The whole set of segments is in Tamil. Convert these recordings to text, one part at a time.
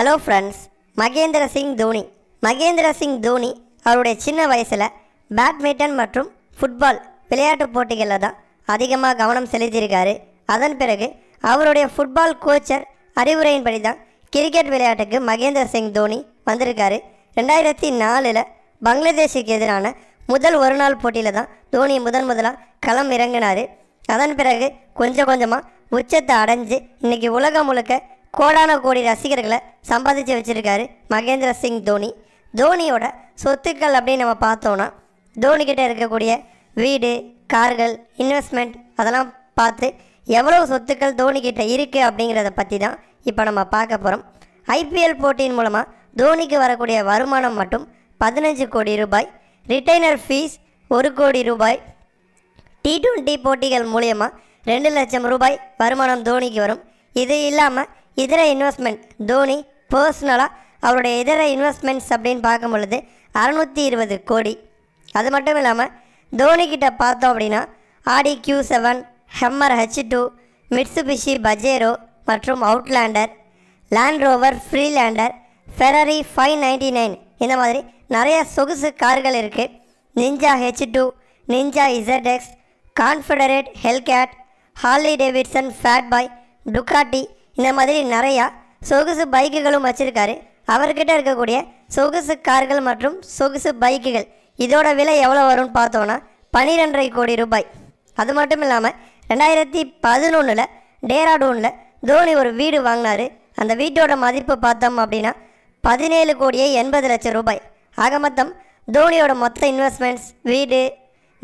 ஹலோ ஃப்ரெண்ட்ஸ் மகேந்திர சிங் தோனி மகேந்திர சிங் தோனி அவருடைய சின்ன வயசில் பேட்மிண்டன் மற்றும் ஃபுட்பால் விளையாட்டு போட்டிகளில் தான் அதிகமாக கவனம் செலுத்தியிருக்காரு அதன் பிறகு அவருடைய ஃபுட்பால் கோச்சர் அறிவுரையின்படி தான் கிரிக்கெட் விளையாட்டுக்கு மகேந்திர சிங் தோனி வந்திருக்காரு ரெண்டாயிரத்தி நாலில் பங்களாதேஷுக்கு எதிரான முதல் ஒரு நாள் போட்டியில் தான் தோனி முதன் முதலாக களம் இறங்கினார் அதன் பிறகு கொஞ்சம் கொஞ்சமாக உச்சத்தை அடைஞ்சு இன்றைக்கி உலகம் முழுக்க கோடான கோடி ரசிகர்களை சம்பாதிச்சு வச்சுருக்காரு மகேந்திர சிங் தோனி தோனியோட சொத்துக்கள் அப்படின்னு நம்ம பார்த்தோன்னா தோனிக்கிட்ட இருக்கக்கூடிய வீடு கார்கள் இன்வெஸ்ட்மெண்ட் அதெல்லாம் பார்த்து எவ்வளோ சொத்துக்கள் தோனிக்கிட்ட இருக்குது அப்படிங்கிறத பற்றி தான் இப்போ நம்ம பார்க்க போகிறோம் ஐபிஎல் போட்டியின் மூலமாக தோனிக்கு வரக்கூடிய வருமானம் மட்டும் பதினஞ்சு கோடி ரூபாய் ரிட்டைனர் ஃபீஸ் ஒரு கோடி ரூபாய் டி டுவெண்ட்டி போட்டிகள் மூலயமா ரெண்டு லட்சம் ரூபாய் வருமானம் தோனிக்கு வரும் இது இல்லாமல் இதர இன்வெஸ்ட்மெண்ட் தோனி பர்சனலாக அவருடைய இதர இன்வெஸ்ட்மெண்ட்ஸ் அப்படின்னு பார்க்கும் பொழுது அறநூற்றி இருபது கோடி அது மட்டும் இல்லாமல் தோனிக்கிட்ட பார்த்தோம் அப்படின்னா Audi Q seven Hummer H two Mitsubishi Pajero மற்றும் Outlander Land Rover Freelander Ferrari five ninety nine இந்த மாதிரி நிறைய சொகுசு கார்கள் இருக்குது நிஞ்சா ஹெச் டூ நிஞ்சா இசர்டெக்ஸ் Confederate Hellcat Harley Davidson Fat Boy Ducati இந்த மாதிரி நிறையா சொகுசு பைக்குகளும் வச்சுருக்காரு அவர்கிட்ட இருக்கக்கூடிய சொகுசு கார்கள் மற்றும் சொகுசு பைக்குகள் இதோட விலை எவ்வளோ வரும்னு பார்த்தோன்னா பன்னிரெண்டரை கோடி ரூபாய் அது மட்டும் இல்லாமல் ரெண்டாயிரத்தி பதினொன்றில் டேராடூனில் தோனி ஒரு வீடு வாங்கினார் அந்த வீட்டோட மதிப்பு பார்த்தோம் அப்படின்னா பதினேழு கோடியே எண்பது லட்சம் ரூபாய் ஆக மொத்தம் தோனியோட மொத்த இன்வெஸ்ட்மெண்ட்ஸ் வீடு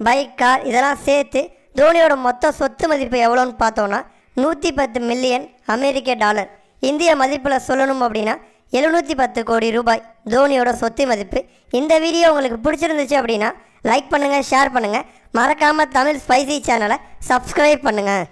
பைக் கார் இதெல்லாம் சேர்த்து தோனியோட மொத்த சொத்து மதிப்பு எவ்வளோன்னு பார்த்தோன்னா நூற்றி பத்து மில்லியன் அமெரிக்க டாலர் இந்திய மதிப்பில் சொல்லணும் அப்படின்னா எழுநூற்றி பத்து கோடி ரூபாய் தோனியோட சொத்து மதிப்பு இந்த வீடியோ உங்களுக்கு பிடிச்சிருந்துச்சு அப்படின்னா லைக் பண்ணுங்கள் ஷேர் பண்ணுங்கள் மறக்காமல் தமிழ் ஸ்பைசி சேனலை சப்ஸ்கிரைப் பண்ணுங்கள்